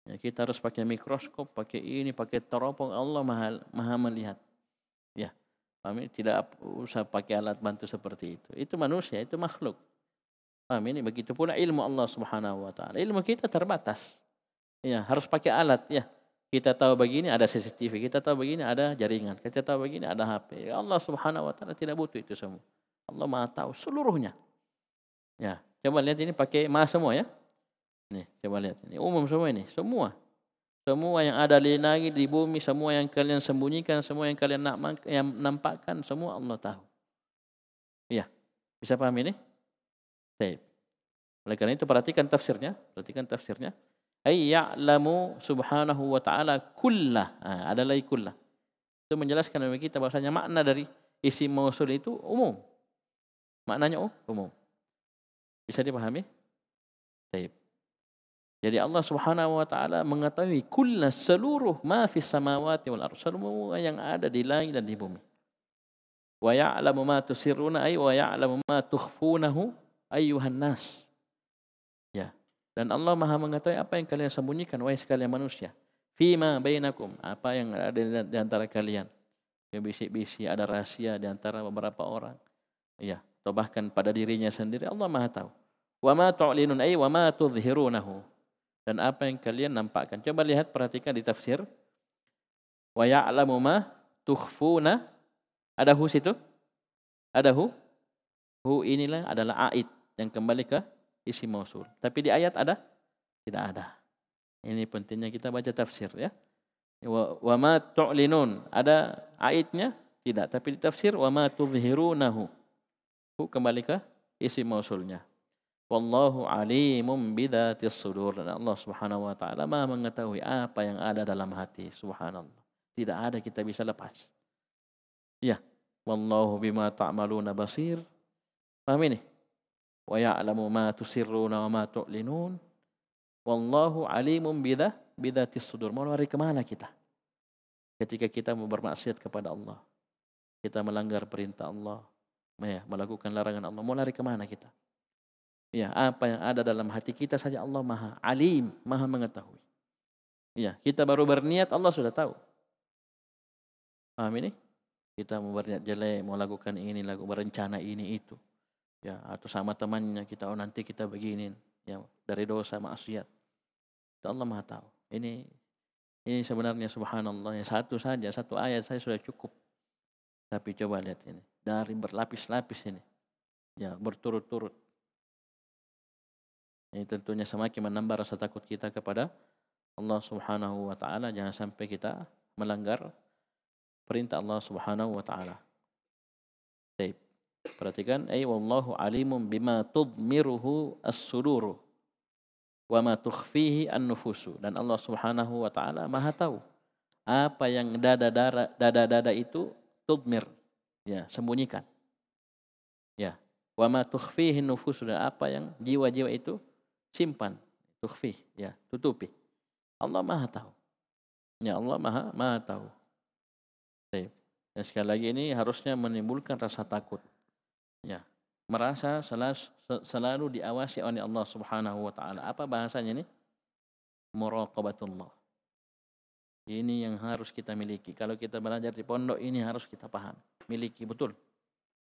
Ya, kita harus pakai mikroskop, pakai ini, pakai teropong. Allah maha, maha melihat. Ya, paham ini? tidak usah pakai alat bantu seperti itu. Itu manusia, itu makhluk. Paham ini begitu pula ilmu Allah Subhanahu wa taala. Ilmu kita terbatas. Ya, harus pakai alat ya. Kita tahu begini ada CCTV, kita tahu begini ada jaringan, kita tahu begini ada HP. Ya Allah Subhanahu wa taala tidak butuh itu semua. Allah Maha tahu seluruhnya. Ya, coba lihat ini pakai emas semua ya. Nih, coba lihat ini umum semua ini, semua. Semua yang ada di lagi di bumi, semua yang kalian sembunyikan, semua yang kalian nak yang nampakkan semua Allah tahu. Ya, Bisa paham ini? Baik. Oleh karena itu perhatikan tafsirnya, perhatikan tafsirnya. Ai ya'lamu subhanahu wa ta'ala kullah. Ah, ada lai kullah. Itu menjelaskan bagi kita bahasanya makna dari isi mausul itu umum. Maknanya oh, oh umum. Bisa dipahami? Baik. Jadi Allah Subhanahu wa taala mengetahui kulla seluruh ma fi samawati wal ardh, semua yang ada di langit dan di bumi. Wa ya'lamu ma tusirruna ay wa ya'lamu ma tukhfunahu ayyuhan nas. Ya. Dan Allah Maha mengetahui apa yang kalian sembunyikan wahai sekalian manusia. Fima bainakum, apa yang ada di antara kalian. Yang bisik-bisik ada rahasia di antara beberapa orang. Ya atau bahkan pada dirinya sendiri Allah Maha tahu. Wa ma tu'linun ay wa ma tudhhirunahu. Dan apa yang kalian nampakkan? Coba lihat perhatikan di tafsir. Wa ya'lamu ma tukhfuna. Ada hu situ? Ada hu? Hu inilah adalah a'id yang kembali ke isi mausul. Tapi di ayat ada? Tidak ada. Ini pentingnya kita baca tafsir ya. Wa, wa ma tu'linun. Ada a'idnya? Tidak. Tapi di tafsir wa ma tudhhirunahu kembali ke isi mausulnya. Wallahu alimum bidatis sudur. Dan Allah subhanahu wa ta'ala maha mengetahui apa yang ada dalam hati. Subhanallah. Tidak ada kita bisa lepas. Ya. Wallahu bima ta'maluna basir. Faham ini? Wa ya'lamu ma tusirruna wa ma tu'linun. Wallahu alimum bidha bidatis sudur. Mau lari kemana kita? Ketika kita bermaksiat kepada Allah. Kita melanggar perintah Allah ya, melakukan larangan Allah. Mau lari ke mana kita? Ya, apa yang ada dalam hati kita saja Allah Maha Alim, Maha mengetahui. Ya, kita baru berniat Allah sudah tahu. Paham ini? Kita mau berniat jelek, mau lakukan ini, lakukan berencana ini itu. Ya, atau sama temannya kita oh nanti kita begini ya dari dosa maksiat. Allah Maha tahu. Ini ini sebenarnya subhanallah yang satu saja satu ayat saya sudah cukup tapi coba lihat ini. Dari berlapis-lapis ini. Ya, berturut-turut. Ini tentunya semakin menambah rasa takut kita kepada Allah Subhanahu wa taala jangan sampai kita melanggar perintah Allah Subhanahu wa taala. Baik. Perhatikan ay wallahu alimun bima tudmiruhu as-sudur wa ma tukhfihi an-nufus dan Allah Subhanahu wa taala Maha tahu apa yang dada-dada itu tudmir ya sembunyikan ya wa ma tukhfihi nufus sudah apa yang jiwa-jiwa itu simpan tukhfi ya tutupi Allah Maha tahu ya Allah Maha Maha tahu Dan sekali lagi ini harusnya menimbulkan rasa takut. Ya, merasa selalu, selalu diawasi oleh Allah Subhanahu wa taala. Apa bahasanya ini? Muraqabatullah. Ini yang harus kita miliki. Kalau kita belajar di pondok ini harus kita paham, miliki betul.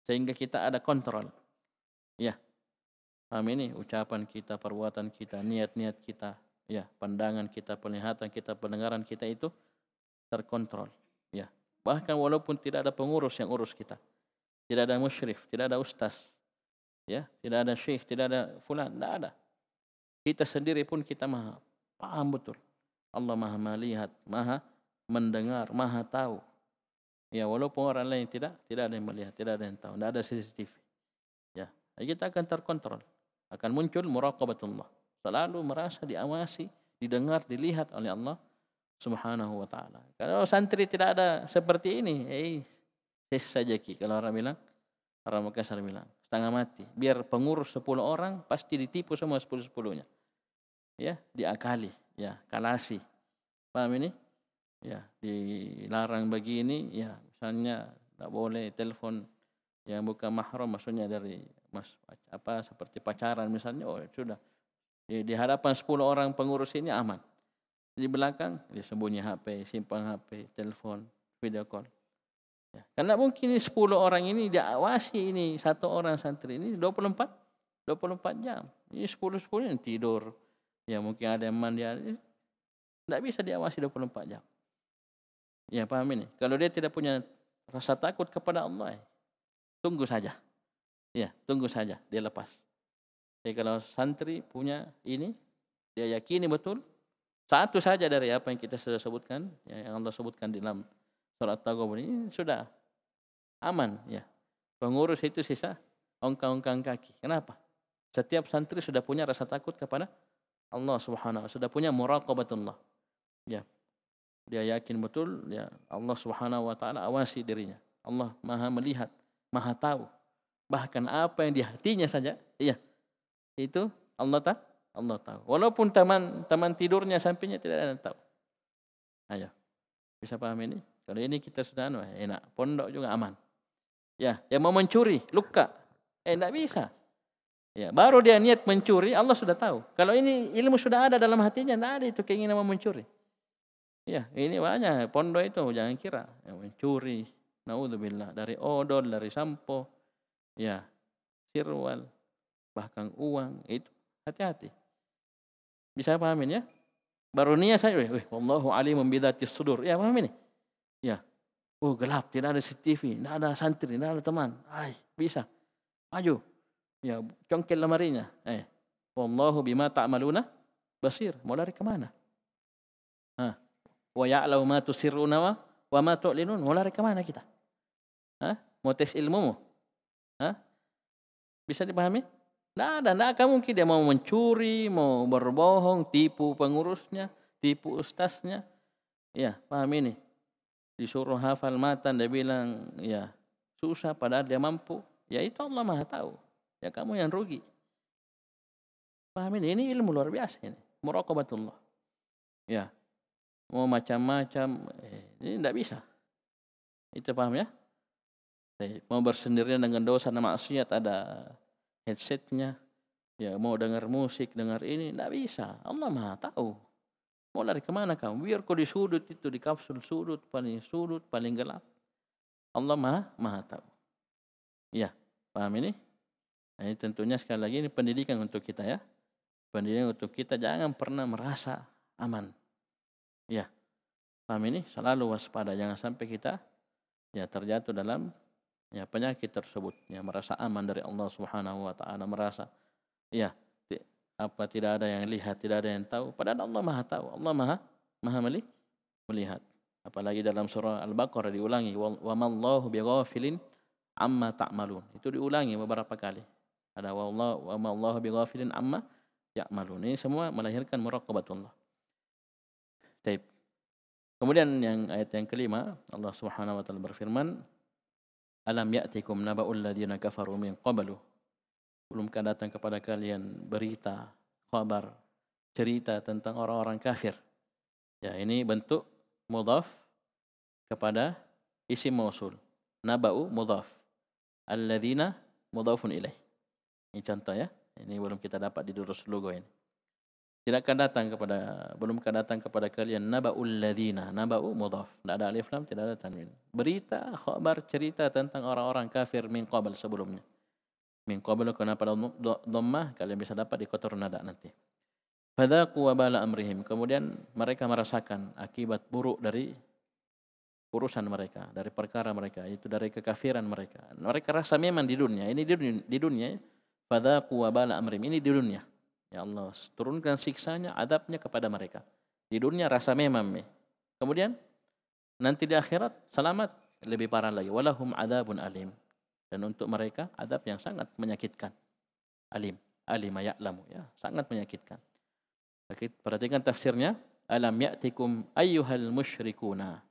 Sehingga kita ada kontrol. Ya. Paham ini ucapan kita, perbuatan kita, niat-niat kita, ya, pandangan kita, penglihatan kita, pendengaran kita itu terkontrol. Ya. Bahkan walaupun tidak ada pengurus yang urus kita. Tidak ada musyrif, tidak ada ustaz. Ya, tidak ada syekh, tidak ada fulan, tidak ada. Kita sendiri pun kita maha paham betul. Allah maha melihat, maha mendengar, maha tahu. Ya, walaupun orang lain tidak, tidak ada yang melihat, tidak ada yang tahu. Tidak ada CCTV. Ya, kita akan terkontrol. Akan muncul muraqabatullah. Selalu merasa diawasi, didengar, dilihat oleh Allah subhanahu wa ta'ala. Kalau santri tidak ada seperti ini, eh, sis saja ki. Kalau orang bilang, orang Mekah Makassar bilang, setengah mati. Biar pengurus 10 orang, pasti ditipu semua 10-10-nya. Ya, diakali ya kalasi paham ini ya dilarang bagi ini ya misalnya tidak boleh telepon yang bukan mahram maksudnya dari mas apa seperti pacaran misalnya oh sudah di, di hadapan 10 orang pengurus ini aman di belakang disembunyi HP simpan HP telepon video call ya. karena mungkin 10 orang ini awasi ini satu orang santri ini 24 24 jam ini 10 10 yang tidur Ya mungkin ada yang mandi hari ini Tidak bisa diawasi 24 jam. Ya paham ini. Kalau dia tidak punya rasa takut kepada Allah. Eh, tunggu saja. Ya tunggu saja. Dia lepas. Jadi eh, kalau santri punya ini. Dia yakini betul. Satu saja dari apa yang kita sudah sebutkan. Ya, yang Allah sebutkan di dalam surat Taghubun ini. Sudah aman. Ya. Pengurus itu sisa ongkang-ongkang kaki. Kenapa? Setiap santri sudah punya rasa takut kepada Allah Subhanahu sudah punya muraqabatullah. Ya. Dia yakin betul ya Allah Subhanahu wa taala awasi dirinya. Allah Maha melihat, Maha tahu. Bahkan apa yang di hatinya saja, iya. Itu Allah tahu. Allah tahu. Walaupun teman teman tidurnya sampingnya tidak ada yang tahu. Ayo. Bisa paham ini? Kalau ini kita sudah enak, pondok juga aman. Ya, yang mau mencuri, luka. Eh, tidak bisa. Ya, baru dia niat mencuri, Allah sudah tahu. Kalau ini ilmu sudah ada dalam hatinya, tidak ada itu keinginan mau mencuri. Ya, ini banyak pondok itu jangan kira ya, mencuri. Naudzubillah dari odol, dari sampo, ya, sirwal, bahkan uang itu hati-hati. Bisa pahamin ya? Baru niat saya, wih, wih, Allahu alim membidati sudur. Ya, paham ini? Ya. Oh, gelap, tidak ada CCTV, tidak ada santri, tidak ada teman. Ay, bisa. Maju, ya congkel lemarinya eh wallahu bima ta'maluna basir mau lari ke mana ha wa ya'lamu ma tusirruna wa wa ma tu'linun mau lari ke mana kita ha mau tes ilmu mu ha bisa dipahami Tidak ada, tidak akan mungkin dia mau mencuri, mau berbohong, tipu pengurusnya, tipu ustaznya. Ya, paham ini. Disuruh hafal matan, dia bilang, ya, susah padahal dia mampu. Ya, itu Allah maha tahu. Ya kamu yang rugi. Paham ini? Ini ilmu luar biasa ini. Muraqabatullah. Ya. Mau macam-macam. Eh, ini tidak bisa. Itu paham ya? Eh, mau bersendirian dengan dosa dan maksiat ada headsetnya. Ya mau dengar musik, dengar ini. Tidak bisa. Allah maha tahu. Mau lari kemana kamu? Biar kau di sudut itu, di kapsul sudut, paling sudut, paling gelap. Allah maha, maha tahu. Ya, paham ini? Ini tentunya sekali lagi ini pendidikan untuk kita ya. Pendidikan untuk kita jangan pernah merasa aman. Ya. Paham ini selalu waspada jangan sampai kita ya terjatuh dalam ya penyakit tersebut ya merasa aman dari Allah Subhanahu wa taala merasa ya apa tidak ada yang lihat tidak ada yang tahu padahal Allah Maha tahu Allah Maha Maha melihat apalagi dalam surah Al-Baqarah diulangi wa ma Allahu bighafilin amma ta'malun itu diulangi beberapa kali ada wa Allah wa ma Allah bi ghafilin amma ya'malun. Ini semua melahirkan muraqabatullah. Baik. Kemudian yang ayat yang kelima, Allah Subhanahu wa taala berfirman, "Alam ya'tikum naba'ul ladzina kafaru min qablu?" Belumkah datang kepada kalian berita, khabar, cerita tentang orang-orang kafir? Ya, ini bentuk mudhaf kepada isim mausul. Naba'u mudhaf. Alladzina mudhafun ilaih. Ini contoh ya. Ini belum kita dapat di durus logo ini. Tidak akan datang kepada belum akan datang kepada kalian naba'ul ladzina. Naba'u mudhaf. Tidak ada alif lam, tidak ada tanwin. Berita khabar cerita tentang orang-orang kafir min qabl sebelumnya. Min qabl kena pada dhammah kalian bisa dapat di kotor nada nanti. Fadaku wabala amrihim. Kemudian mereka merasakan akibat buruk dari urusan mereka, dari perkara mereka, itu dari kekafiran mereka. Mereka rasa memang di dunia, ini di dunia, di dunia ya fadha kuwabala amrim ini di dunia ya Allah turunkan siksaannya adabnya kepada mereka di dunia rasa memang me. kemudian nanti di akhirat selamat lebih parah lagi walahum adabun alim dan untuk mereka adab yang sangat menyakitkan alim alim ayat ya'lamu ya sangat menyakitkan perhatikan tafsirnya alam ya'tikum ayyuhal musyrikuna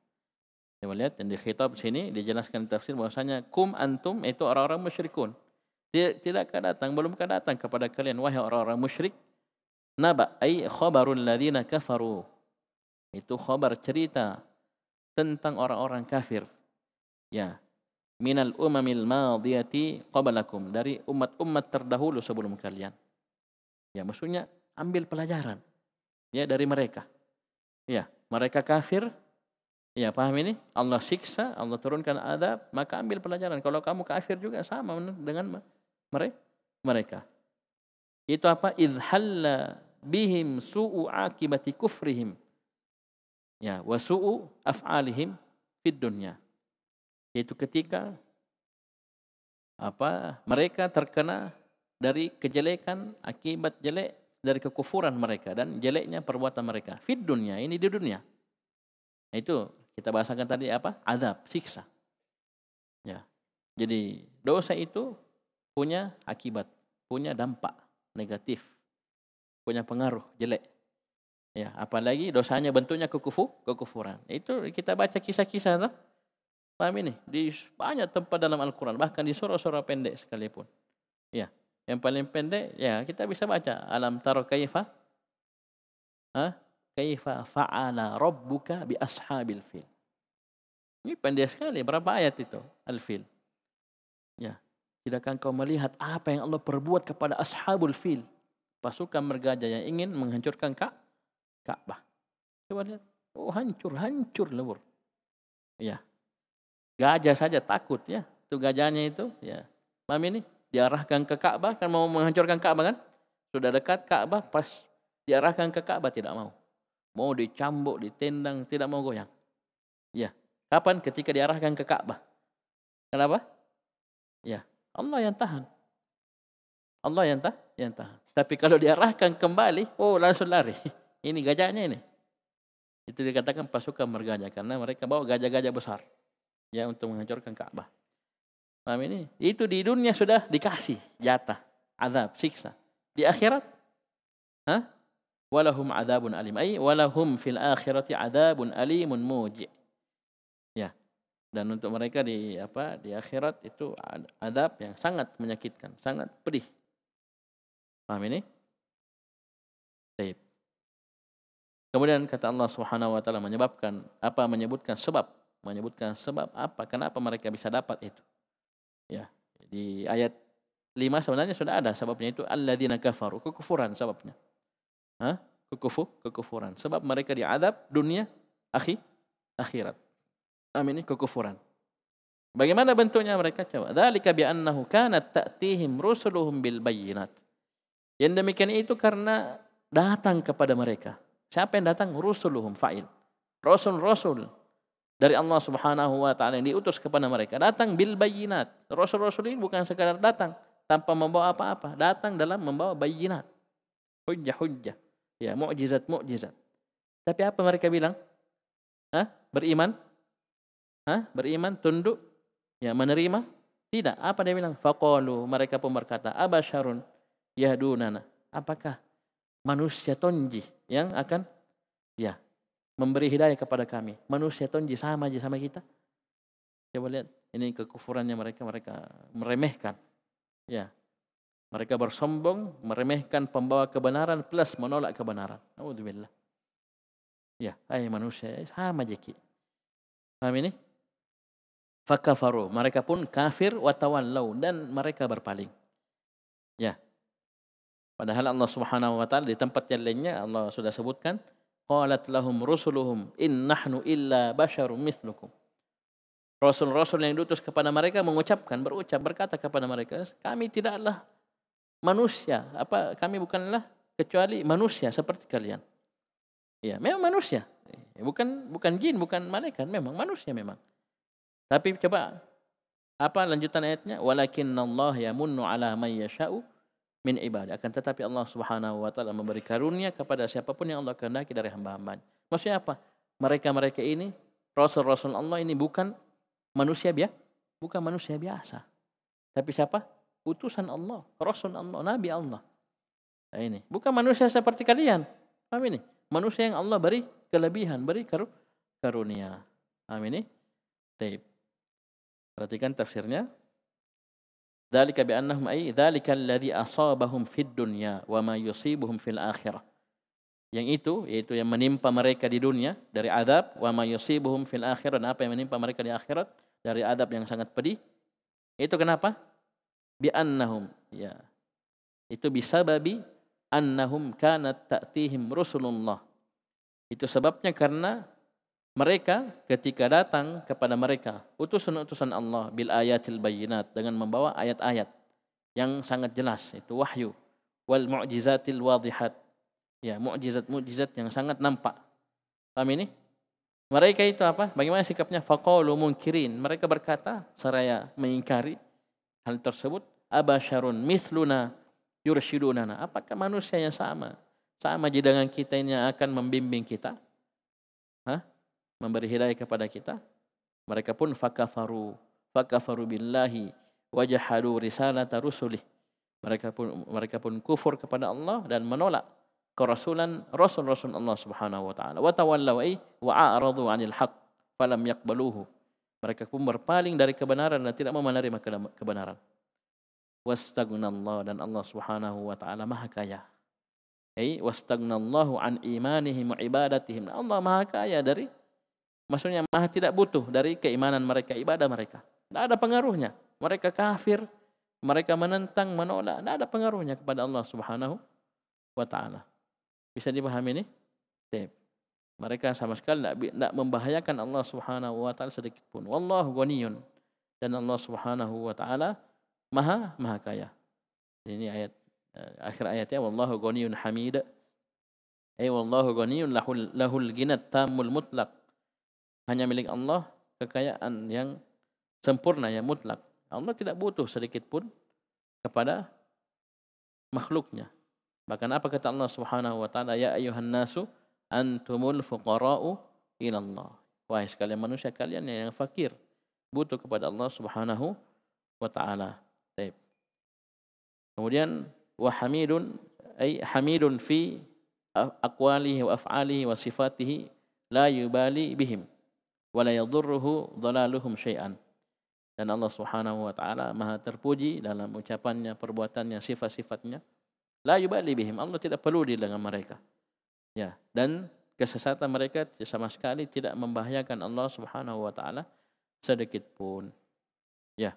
kita melihat dan yang dikhitab sini dijelaskan tafsir bahasanya kum antum itu orang-orang musyrikun tidak akan datang belum akan datang kepada kalian wahai orang-orang musyrik naba ai khabarul ladzina kafaru itu khabar cerita tentang orang-orang kafir ya minal umamil madiyati qablakum dari umat-umat terdahulu sebelum kalian ya maksudnya ambil pelajaran ya dari mereka ya mereka kafir ya paham ini Allah siksa Allah turunkan azab maka ambil pelajaran kalau kamu kafir juga sama dengan mereka. Itu apa? Idhalla bihim su'u akibati kufrihim. Ya, wa su'u af'alihim fid dunya. Itu ketika apa mereka terkena dari kejelekan akibat jelek dari kekufuran mereka dan jeleknya perbuatan mereka. Fid dunya, ini di dunia. Itu kita bahasakan tadi apa? Azab, siksa. Ya. Jadi dosa itu punya akibat, punya dampak negatif, punya pengaruh jelek. Ya, apalagi dosanya bentuknya kekufu, kekufuran. Itu kita baca kisah-kisah tu. Faham ini? Di banyak tempat dalam Al-Quran, bahkan di surah-surah pendek sekalipun. Ya, yang paling pendek, ya kita bisa baca alam taruh kayfa. Ha? Kayfa fa'ala rabbuka bi ashabil fil. Ini pendek sekali, berapa ayat itu? Al-fil. Ya, Tidakkah kau melihat apa yang Allah perbuat kepada ashabul fil? Pasukan bergajah yang ingin menghancurkan Ka'bah. Ka Coba lihat. Oh hancur, hancur lebur. Ya. Gajah saja takut ya. Itu gajahnya itu. Ya. mami ini? Diarahkan ke Ka'bah kan mau menghancurkan Ka'bah kan? Sudah dekat Ka'bah pas diarahkan ke Ka'bah tidak mau. Mau dicambuk, ditendang, tidak mau goyang. Ya. Kapan? Ketika diarahkan ke Ka'bah. Kenapa? Ya. Allah yang tahan. Allah yang tahan, yang tahan. Tapi kalau diarahkan kembali, oh langsung lari. [laughs] Ini gajahnya ini. Itu dikatakan pasukan merganya karena mereka bawa gajah-gajah besar ya untuk menghancurkan Kaabah. Paham ini? Itu di dunia sudah dikasih jatah, azab, siksa. Di akhirat ha? Walahum adabun alim. Ay, walahum fil akhirati adabun alimun muji'. dan untuk mereka di apa di akhirat itu adab yang sangat menyakitkan, sangat pedih. Paham ini? Baik. Kemudian kata Allah Subhanahu wa taala menyebabkan apa menyebutkan sebab, menyebutkan sebab apa kenapa mereka bisa dapat itu. Ya, di ayat 5 sebenarnya sudah ada sebabnya itu alladzina kafaru, kekufuran sebabnya. Hah? Kekufu, kekufuran. Sebab mereka diadab dunia, akhir akhirat. apa ini eh, kekufuran. Bagaimana bentuknya mereka coba? Dzalika bi annahu kanat ta'tihim rusuluhum bil bayyinat. Yang demikian itu karena datang kepada mereka. Siapa yang datang? Rusuluhum fa'il. Rasul-rasul dari Allah Subhanahu wa taala yang diutus kepada mereka datang bil bayyinat. Rasul-rasul ini bukan sekadar datang tanpa membawa apa-apa, datang dalam membawa bayyinat. Hujjah-hujjah. Ya, mukjizat-mukjizat. Tapi apa mereka bilang? Hah? Beriman? Hah? Beriman, tunduk, ya menerima. Tidak. Apa dia bilang? Fakolu. Mereka pun berkata, Abasharun yahdunana. Apakah manusia tonji yang akan ya memberi hidayah kepada kami? Manusia tonji sama aja sama kita. Coba lihat. Ini kekufurannya mereka. Mereka meremehkan. Ya. Mereka bersombong, meremehkan pembawa kebenaran plus menolak kebenaran. Alhamdulillah. Ya, hai manusia sama jeki. Faham ini? fakafaru mereka pun kafir watawallau dan mereka berpaling ya padahal Allah Subhanahu wa taala di tempat yang lainnya Allah sudah sebutkan qalat lahum rusuluhum in nahnu illa basharum mithlukum rasul-rasul yang diutus kepada mereka mengucapkan berucap berkata kepada mereka kami tidaklah manusia apa kami bukanlah kecuali manusia seperti kalian ya memang manusia eh, bukan bukan jin bukan malaikat memang manusia memang tapi coba apa lanjutan ayatnya? Walakin Allah ya munnu ala man min ibadah. Akan tetapi Allah subhanahu wa ta'ala memberi karunia kepada siapapun yang Allah kehendaki dari hamba-hambanya. Maksudnya apa? Mereka-mereka ini, Rasul-Rasul Allah ini bukan manusia biasa. Bukan manusia biasa. Tapi siapa? Utusan Allah. Rasul Allah. Nabi Allah. Nah ini. Bukan manusia seperti kalian. Amin ini? Manusia yang Allah beri kelebihan. Beri karunia. Amin ini? Taip. Perhatikan tafsirnya. Dalika bi'annahum ay dalika alladhi asabahum fid dunya wa ma yusibuhum fil akhirah. Yang itu, yaitu yang menimpa mereka di dunia dari azab. Wa ma yusibuhum fil akhirah. Dan apa yang menimpa mereka di akhirat dari azab yang sangat pedih. Itu kenapa? Bi'annahum. Ya. Itu bisa babi annahum kanat ta'tihim rusulullah. Itu sebabnya karena mereka ketika datang kepada mereka utusan-utusan Allah bil ayatil bayyinat dengan membawa ayat-ayat yang sangat jelas itu wahyu wal mu'jizatil wadihat ya mukjizat-mukjizat yang sangat nampak paham ini mereka itu apa bagaimana sikapnya faqalu munkirin mereka berkata seraya mengingkari hal tersebut abasharun mithluna yurshidunana apakah manusia yang sama sama jidangan kita ini yang akan membimbing kita Hah? memberi hidayah kepada kita mereka pun fakafaru fakafaru billahi wajhadu risalata rusulih mereka pun mereka pun kufur kepada Allah dan menolak kerasulan rasul-rasul Allah Subhanahu wa taala wa tawallaw ai wa a'radu 'anil haqq falam yaqbaluhu mereka pun berpaling dari kebenaran dan tidak mau menerima kebenaran Allah dan Allah Subhanahu wa taala maha kaya ai Allah an imanihim wa ibadatihim Allah maha kaya dari Maksudnya maha tidak butuh dari keimanan mereka, ibadah mereka. Tidak ada pengaruhnya. Mereka kafir, mereka menentang, menolak. Tidak ada pengaruhnya kepada Allah subhanahu wa Bisa dipahami ini? Tep. Mereka sama sekali tidak membahayakan Allah subhanahu wa ta'ala sedikit pun. Wallahu ghaniyun. Dan Allah subhanahu wa maha, maha kaya. Ini ayat, eh, akhir ayatnya. Wallahu ghaniyun hamid. Ay eh, wallahu ghaniyun lahul, lahul ginat tamul mutlaq hanya milik Allah kekayaan yang sempurna yang mutlak. Allah tidak butuh sedikit pun kepada makhluknya. Bahkan apa kata Allah Subhanahu wa taala ya ayuhan nasu antumul fuqara'u ila Allah. Wahai sekalian manusia kalian yang fakir butuh kepada Allah Subhanahu wa taala. Baik. Kemudian wa hamidun ay hamidun fi aqwalihi wa af'alihi wa sifatihi la yubali bihim wala yadurruhu dhalaluhum syai'an. Dan Allah Subhanahu wa taala Maha terpuji dalam ucapannya, perbuatannya, sifat-sifatnya. La yubali bihim. Allah tidak perlu di dengan mereka. Ya, dan kesesatan mereka sama sekali tidak membahayakan Allah Subhanahu wa taala sedikit pun. Ya.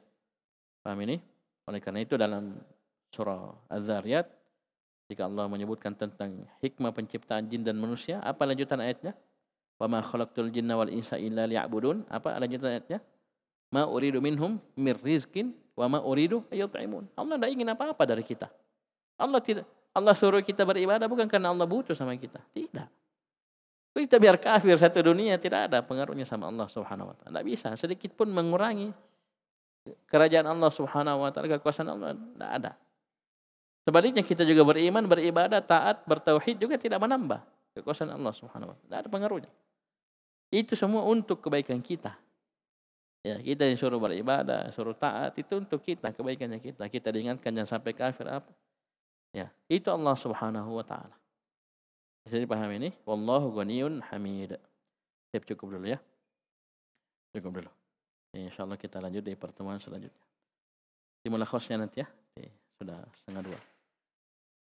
Paham ini? Oleh karena itu dalam surah Az-Zariyat jika Allah menyebutkan tentang hikmah penciptaan jin dan manusia, apa lanjutan ayatnya? Wa ma khalaqtul jinna wal insa illa liya'budun. Apa lanjutan ayatnya? Ma uridu minhum mir rizqin wa ma uridu ayut'imun. Allah tidak ingin apa-apa dari kita. Allah tidak Allah suruh kita beribadah bukan karena Allah butuh sama kita. Tidak. Kita biar kafir satu dunia tidak ada pengaruhnya sama Allah Subhanahu wa taala. Tidak bisa sedikit pun mengurangi kerajaan Allah Subhanahu wa taala, kekuasaan Allah tidak ada. Sebaliknya kita juga beriman, beribadah, taat, bertauhid juga tidak menambah kekuasaan Allah Subhanahu wa taala. Tidak ada pengaruhnya. Itu semua untuk kebaikan kita. Ya, kita yang suruh beribadah, suruh taat itu untuk kita, kebaikannya kita. Kita diingatkan jangan sampai kafir apa. Ya, itu Allah Subhanahu wa taala. Bisa dipahami ini? Wallahu ghaniyyun hamid. Siap cukup dulu ya. Cukup dulu. InsyaAllah kita lanjut di pertemuan selanjutnya. Dimulai khususnya nanti ya. Sudah setengah dua.